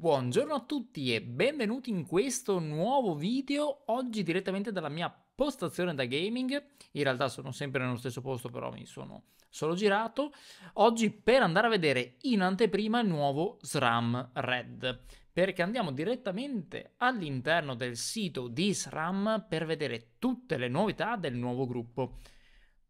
Buongiorno a tutti e benvenuti in questo nuovo video, oggi direttamente dalla mia postazione da gaming, in realtà sono sempre nello stesso posto però mi sono solo girato, oggi per andare a vedere in anteprima il nuovo SRAM Red, perché andiamo direttamente all'interno del sito di SRAM per vedere tutte le novità del nuovo gruppo.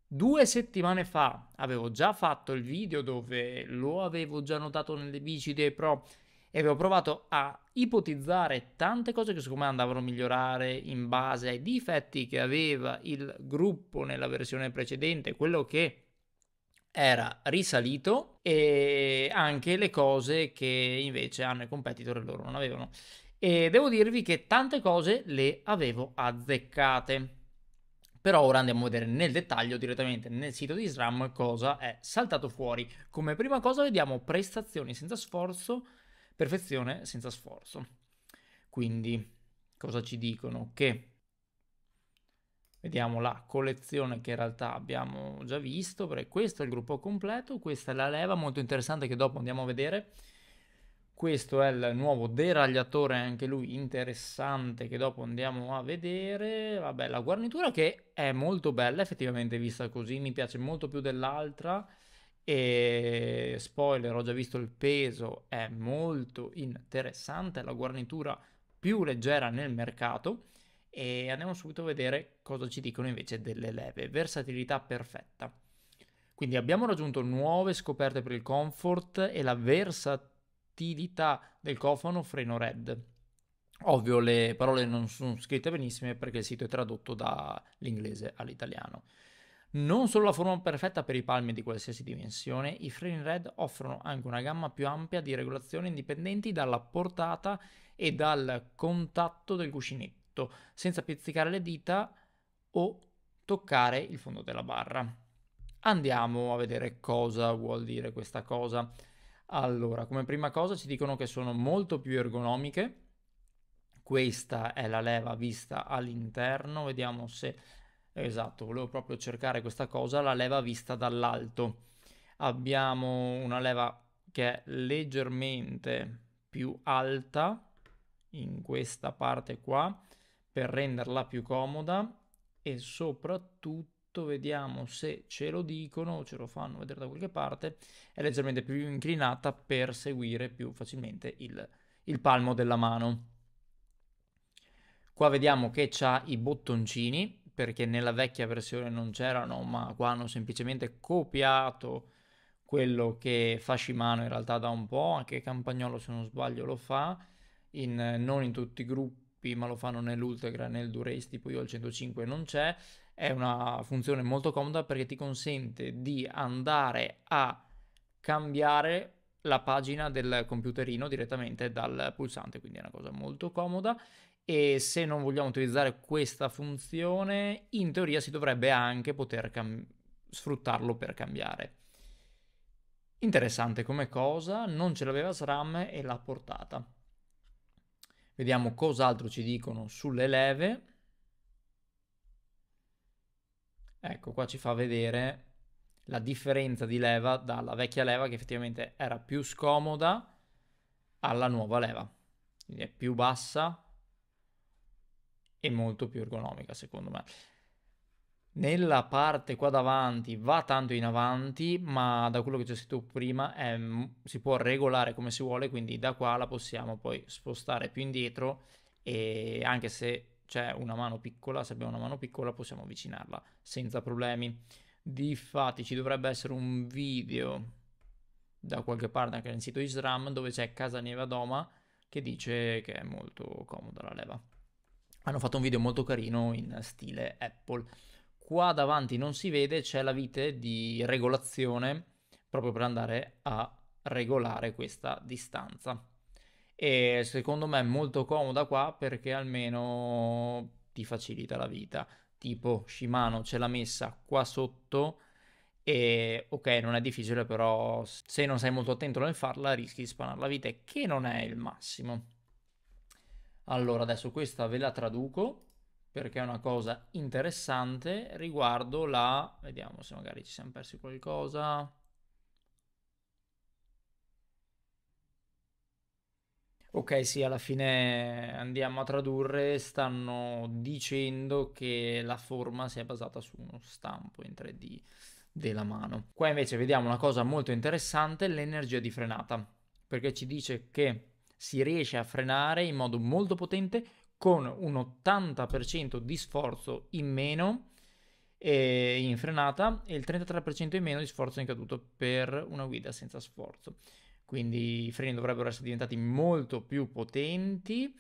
Due settimane fa avevo già fatto il video dove lo avevo già notato nelle bici dei pro e avevo provato a ipotizzare tante cose che secondo me andavano a migliorare in base ai difetti che aveva il gruppo nella versione precedente, quello che era risalito e anche le cose che invece hanno i competitor e loro non avevano. E devo dirvi che tante cose le avevo azzeccate. Però ora andiamo a vedere nel dettaglio direttamente nel sito di SRAM cosa è saltato fuori. Come prima cosa vediamo prestazioni senza sforzo Perfezione senza sforzo. Quindi cosa ci dicono? Che vediamo la collezione che in realtà abbiamo già visto, perché questo è il gruppo completo, questa è la leva molto interessante che dopo andiamo a vedere. Questo è il nuovo deragliatore, anche lui interessante, che dopo andiamo a vedere. Vabbè, la guarnitura che è molto bella effettivamente vista così, mi piace molto più dell'altra. E spoiler, ho già visto il peso, è molto interessante, la guarnitura più leggera nel mercato. E andiamo subito a vedere cosa ci dicono invece delle leve. Versatilità perfetta. Quindi abbiamo raggiunto nuove scoperte per il comfort e la versatilità del cofano freno red. Ovvio le parole non sono scritte benissime perché il sito è tradotto dall'inglese all'italiano. Non solo la forma perfetta per i palmi di qualsiasi dimensione, i Frame Red offrono anche una gamma più ampia di regolazioni indipendenti dalla portata e dal contatto del cuscinetto, senza pizzicare le dita o toccare il fondo della barra. Andiamo a vedere cosa vuol dire questa cosa. Allora, come prima cosa ci dicono che sono molto più ergonomiche. Questa è la leva vista all'interno, vediamo se Esatto, volevo proprio cercare questa cosa, la leva vista dall'alto. Abbiamo una leva che è leggermente più alta in questa parte qua per renderla più comoda e soprattutto vediamo se ce lo dicono o ce lo fanno vedere da qualche parte è leggermente più inclinata per seguire più facilmente il, il palmo della mano qua vediamo che c'ha i bottoncini perché nella vecchia versione non c'erano, ma qua hanno semplicemente copiato quello che fa Shimano in realtà da un po', anche Campagnolo se non sbaglio lo fa, in, non in tutti i gruppi, ma lo fanno nell'Ultegra, nel Durace, tipo io al 105 non c'è, è una funzione molto comoda perché ti consente di andare a cambiare la pagina del computerino direttamente dal pulsante, quindi è una cosa molto comoda e se non vogliamo utilizzare questa funzione, in teoria si dovrebbe anche poter cam- sfruttarlo per cambiare. Interessante come cosa, non ce l'aveva SRAM e l'ha portata. Vediamo cos'altro ci dicono sulle leve. Ecco, qua ci fa vedere la differenza di leva dalla vecchia leva che effettivamente era più scomoda alla nuova leva. Quindi è più bassa, e molto più ergonomica secondo me. Nella parte qua davanti va tanto in avanti, ma da quello che c'è scritto prima è, ehm, si può regolare come si vuole, quindi da qua la possiamo poi spostare più indietro e anche se c'è una mano piccola, se abbiamo una mano piccola possiamo avvicinarla senza problemi. Difatti ci dovrebbe essere un video da qualche parte anche nel sito Isram dove c'è Casa Neva Doma che dice che è molto comoda la leva hanno fatto un video molto carino in stile Apple. Qua davanti non si vede, c'è la vite di regolazione proprio per andare a regolare questa distanza. E secondo me è molto comoda qua perché almeno ti facilita la vita. Tipo Shimano ce l'ha messa qua sotto e ok, non è difficile, però se non sei molto attento nel farla rischi di spanare la vite, che non è il massimo. Allora, adesso questa ve la traduco perché è una cosa interessante riguardo la... Vediamo se magari ci siamo persi qualcosa. Ok, sì, alla fine andiamo a tradurre, stanno dicendo che la forma si è basata su uno stampo in 3D della mano. Qua invece vediamo una cosa molto interessante, l'energia di frenata, perché ci dice che si riesce a frenare in modo molto potente con un 80% di sforzo in meno eh, in frenata e il 33% in meno di sforzo in caduto per una guida senza sforzo. Quindi i freni dovrebbero essere diventati molto più potenti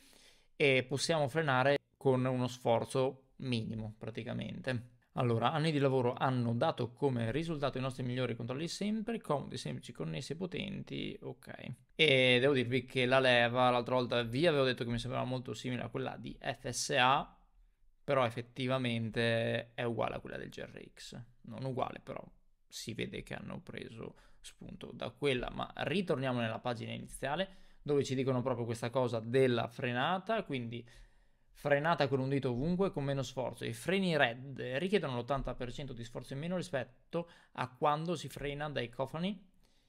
e possiamo frenare con uno sforzo minimo praticamente. Allora, anni di lavoro hanno dato come risultato i nostri migliori controlli sempre, comodi, semplici, connessi e potenti, ok. E devo dirvi che la leva, l'altra volta vi avevo detto che mi sembrava molto simile a quella di FSA, però effettivamente è uguale a quella del GRX. Non uguale, però si vede che hanno preso spunto da quella. Ma ritorniamo nella pagina iniziale, dove ci dicono proprio questa cosa della frenata, quindi frenata con un dito ovunque con meno sforzo. I freni red richiedono l'80% di sforzo in meno rispetto a quando si frena dai cofani.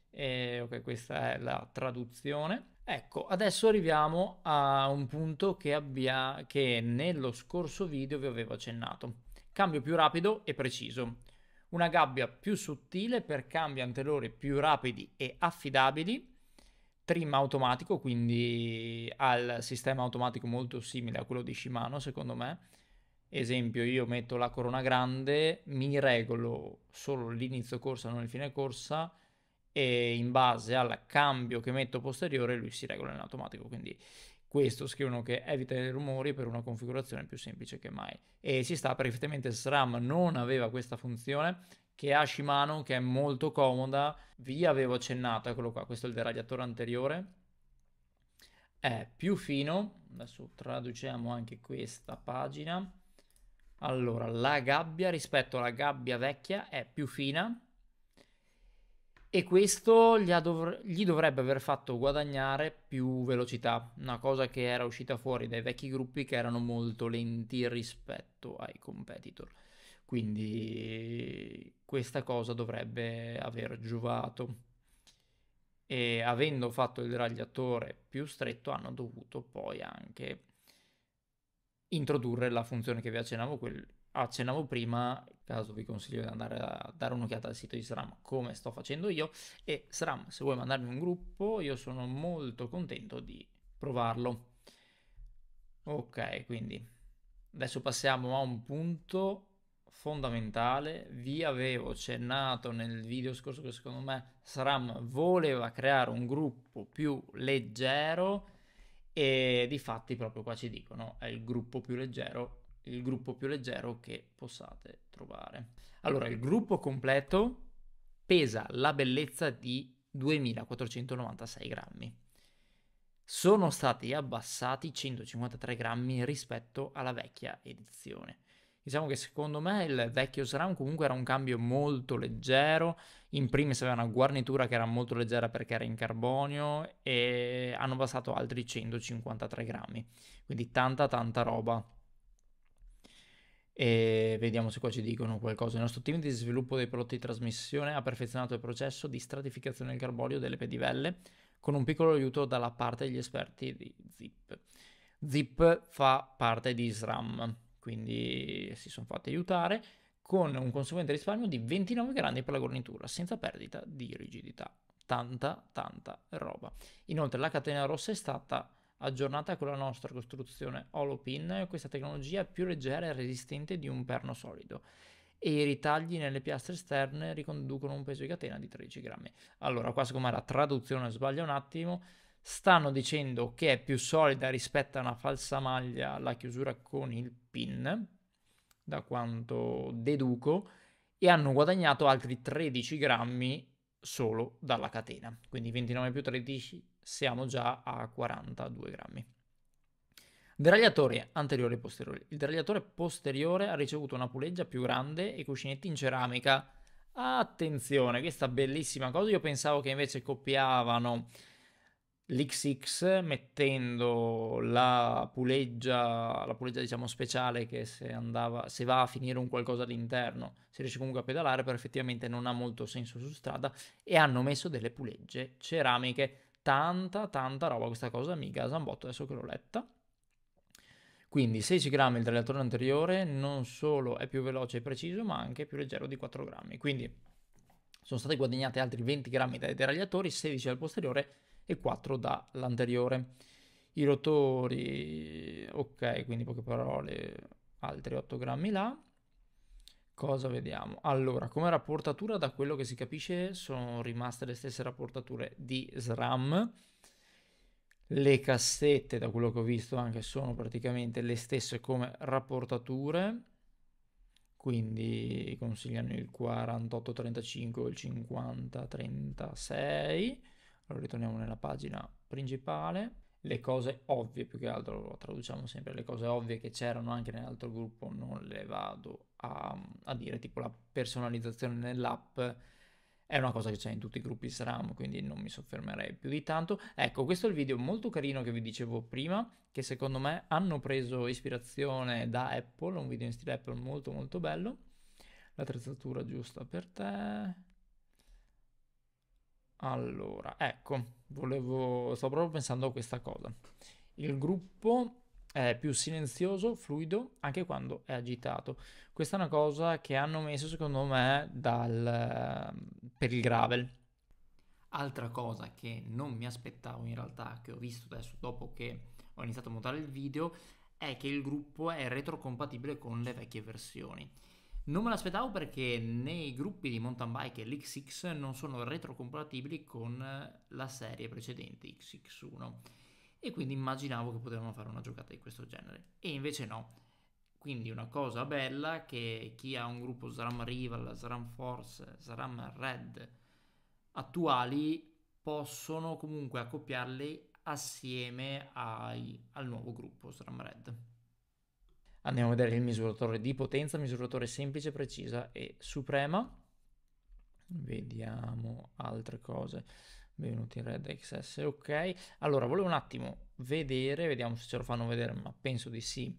E, eh, ok, questa è la traduzione. Ecco, adesso arriviamo a un punto che, abbia, che nello scorso video vi avevo accennato. Cambio più rapido e preciso. Una gabbia più sottile per cambi anteriori più rapidi e affidabili trim automatico, quindi al sistema automatico molto simile a quello di Shimano, secondo me. Esempio, io metto la corona grande, mi regolo solo l'inizio corsa, non il fine corsa, e in base al cambio che metto posteriore lui si regola in automatico. Quindi questo scrivono che evita i rumori per una configurazione più semplice che mai. E ci sta perfettamente, SRAM non aveva questa funzione, che ha Shimano, che è molto comoda. Vi avevo accennato, eccolo qua, questo è il deragliatore anteriore. È più fino, adesso traduciamo anche questa pagina. Allora, la gabbia rispetto alla gabbia vecchia è più fina e questo gli, dov- gli dovrebbe aver fatto guadagnare più velocità, una cosa che era uscita fuori dai vecchi gruppi che erano molto lenti rispetto ai competitor. Quindi questa cosa dovrebbe aver giovato. E avendo fatto il ragliatore più stretto hanno dovuto poi anche introdurre la funzione che vi accennavo, quel, accennavo prima, caso vi consiglio di andare a dare un'occhiata al sito di SRAM come sto facendo io e SRAM se vuoi mandarmi un gruppo io sono molto contento di provarlo. Ok, quindi adesso passiamo a un punto fondamentale. Vi avevo accennato nel video scorso che secondo me SRAM voleva creare un gruppo più leggero e di fatti proprio qua ci dicono è il gruppo più leggero, il gruppo più leggero che possiate trovare. Allora, il gruppo completo pesa la bellezza di 2496 grammi. Sono stati abbassati 153 grammi rispetto alla vecchia edizione. Diciamo che secondo me il vecchio SRAM comunque era un cambio molto leggero, in primis aveva una guarnitura che era molto leggera perché era in carbonio e hanno passato altri 153 grammi, quindi tanta tanta roba. E vediamo se qua ci dicono qualcosa. Il nostro team di sviluppo dei prodotti di trasmissione ha perfezionato il processo di stratificazione del carbonio delle pedivelle con un piccolo aiuto dalla parte degli esperti di ZIP. ZIP fa parte di SRAM quindi si sono fatti aiutare con un conseguente risparmio di 29 grandi per la gornitura, senza perdita di rigidità. Tanta, tanta roba. Inoltre la catena rossa è stata aggiornata con la nostra costruzione Holopin, questa tecnologia più leggera e resistente di un perno solido e i ritagli nelle piastre esterne riconducono un peso di catena di 13 grammi. Allora, qua siccome la traduzione sbaglia un attimo, stanno dicendo che è più solida rispetto a una falsa maglia la chiusura con il pin, da quanto deduco, e hanno guadagnato altri 13 grammi solo dalla catena. Quindi 29 più 13 siamo già a 42 grammi. Deragliatore anteriore e posteriore. Il deragliatore posteriore ha ricevuto una puleggia più grande e cuscinetti in ceramica. Attenzione, questa bellissima cosa. Io pensavo che invece copiavano l'XX mettendo la puleggia, la puleggia diciamo speciale che se, andava, se va a finire un qualcosa all'interno si riesce comunque a pedalare, però effettivamente non ha molto senso su strada e hanno messo delle pulegge ceramiche, tanta tanta roba questa cosa, mi gasa un botto adesso che l'ho letta. Quindi 16 grammi il relatore anteriore non solo è più veloce e preciso ma anche più leggero di 4 grammi, quindi sono stati guadagnati altri 20 grammi dai deragliatori, 16 al posteriore e 4 dall'anteriore. I rotori, ok, quindi poche parole, altri 8 grammi là. Cosa vediamo? Allora, come rapportatura, da quello che si capisce, sono rimaste le stesse rapportature di SRAM. Le cassette, da quello che ho visto, anche sono praticamente le stesse come rapportature quindi consigliano il 48 35 o il 50 36 allora ritorniamo nella pagina principale. Le cose ovvie, più che altro lo traduciamo sempre, le cose ovvie che c'erano anche nell'altro gruppo non le vado a, a dire, tipo la personalizzazione nell'app è una cosa che c'è in tutti i gruppi SRAM, quindi non mi soffermerei più di tanto. Ecco, questo è il video molto carino che vi dicevo prima, che secondo me hanno preso ispirazione da Apple, un video in stile Apple molto molto bello. L'attrezzatura giusta per te, allora, ecco, volevo, sto proprio pensando a questa cosa. Il gruppo è più silenzioso, fluido, anche quando è agitato. Questa è una cosa che hanno messo, secondo me, dal, ehm, per il gravel. Altra cosa che non mi aspettavo in realtà, che ho visto adesso dopo che ho iniziato a montare il video, è che il gruppo è retrocompatibile con le vecchie versioni. Non me l'aspettavo perché nei gruppi di mountain bike e l'XX non sono retrocompatibili con eh, la serie precedente XX1 e quindi immaginavo che potevano fare una giocata di questo genere e invece no. Quindi una cosa bella che chi ha un gruppo SRAM Rival, SRAM Force, SRAM Red attuali possono comunque accoppiarli assieme ai, al nuovo gruppo SRAM Red. Andiamo a vedere il misuratore di potenza, misuratore semplice, precisa e suprema. Vediamo altre cose. Benvenuti in Red XS, ok. Allora, volevo un attimo vedere, vediamo se ce lo fanno vedere, ma penso di sì.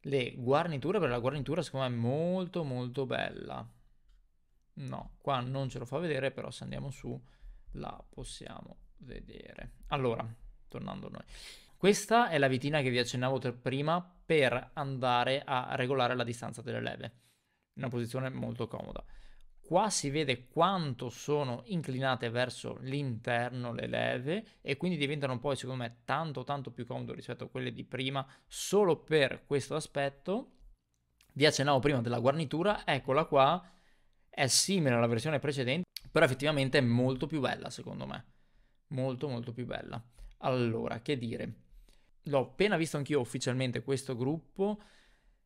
Le guarniture, perché la guarnitura secondo me è molto molto bella. No, qua non ce lo fa vedere, però se andiamo su la possiamo vedere. Allora, tornando a noi. Questa è la vitina che vi accennavo prima per andare a regolare la distanza delle leve. Una posizione molto comoda. Qua si vede quanto sono inclinate verso l'interno le leve e quindi diventano poi secondo me tanto tanto più comodo rispetto a quelle di prima solo per questo aspetto. Vi accennavo prima della guarnitura, eccola qua, è simile alla versione precedente, però effettivamente è molto più bella secondo me. Molto molto più bella. Allora, che dire? l'ho appena visto anch'io ufficialmente questo gruppo.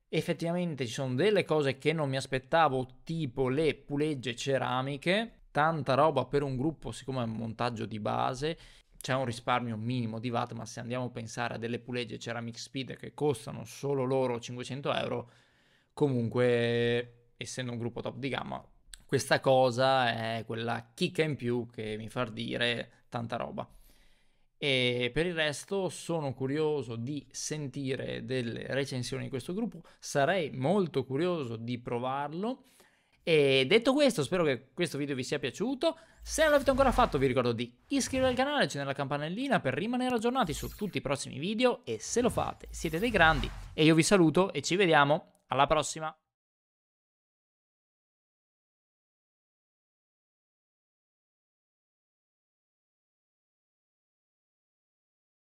Effettivamente ci sono delle cose che non mi aspettavo, tipo le pulegge ceramiche, tanta roba per un gruppo, siccome è un montaggio di base, c'è un risparmio minimo di watt, ma se andiamo a pensare a delle pulegge Ceramic Speed che costano solo loro 500 euro, comunque, essendo un gruppo top di gamma, questa cosa è quella chicca in più che mi fa dire tanta roba e per il resto sono curioso di sentire delle recensioni di questo gruppo, sarei molto curioso di provarlo. E detto questo, spero che questo video vi sia piaciuto. Se non l'avete ancora fatto, vi ricordo di iscrivervi al canale, accendere la campanellina per rimanere aggiornati su tutti i prossimi video. E se lo fate, siete dei grandi. E io vi saluto e ci vediamo alla prossima.